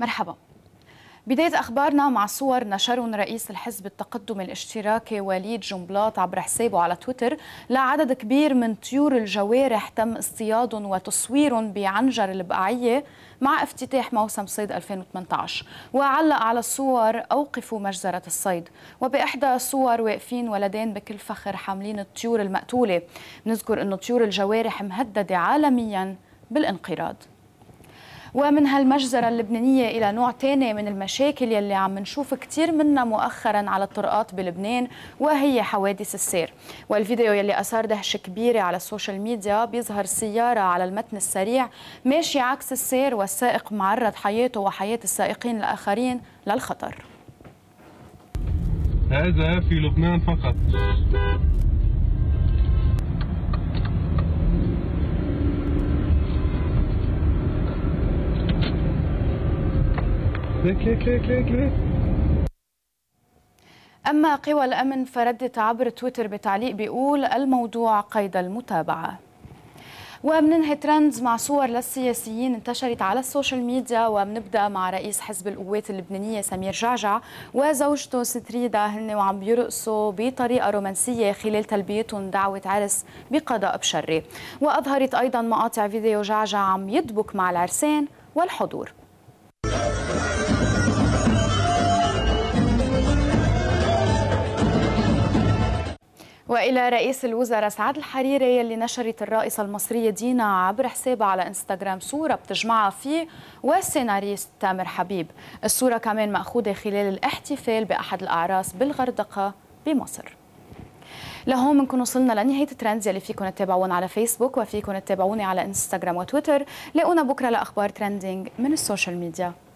مرحبا بداية أخبارنا مع صور نشرهن رئيس الحزب التقدم الاشتراكي وليد جنبلاط عبر حسابه على تويتر لعدد كبير من طيور الجوارح تم اصطيادهم وتصويرهم بعنجر البقعية مع افتتاح موسم صيد 2018 وعلق على الصور أوقفوا مجزرة الصيد وبإحدى الصور واقفين ولدين بكل فخر حاملين الطيور المقتولة نذكر أن طيور الجوارح مهددة عالميا بالانقراض ومن هالمجزرة اللبنانية إلى نوع تاني من المشاكل يلي عم نشوف كتير منها مؤخرا على الطرقات بلبنان وهي حوادث السير والفيديو يلي أثار دهشة كبيرة على السوشيال ميديا بيظهر سيارة على المتن السريع ماشي عكس السير والسائق معرض حياته وحياة السائقين الآخرين للخطر هذا في لبنان فقط أما قوى الأمن فردت عبر تويتر بتعليق بيقول الموضوع قيد المتابعة وبننهي ترندز مع صور للسياسيين انتشرت على السوشيال ميديا وبنبدا مع رئيس حزب القوات اللبنانيه سمير جعجع وزوجته ستريدا هن وعم بيرقصوا بطريقه رومانسيه خلال تلبيتهم دعوه عرس بقضاء بشري واظهرت ايضا مقاطع فيديو جعجع عم يدبك مع العرسان والحضور والى رئيس الوزراء سعد الحريري اللي نشرت الرائصه المصريه دينا عبر حسابها على انستغرام صوره بتجمعها فيه والسيناريست تامر حبيب الصوره كمان ماخوذه خلال الاحتفال باحد الاعراس بالغردقه بمصر لهون بنكون وصلنا لنهايه ترندز يلي فيكم تتابعونا على فيسبوك وفيكم تتابعوني على انستغرام وتويتر لاقونا بكره لاخبار ترندينج من السوشيال ميديا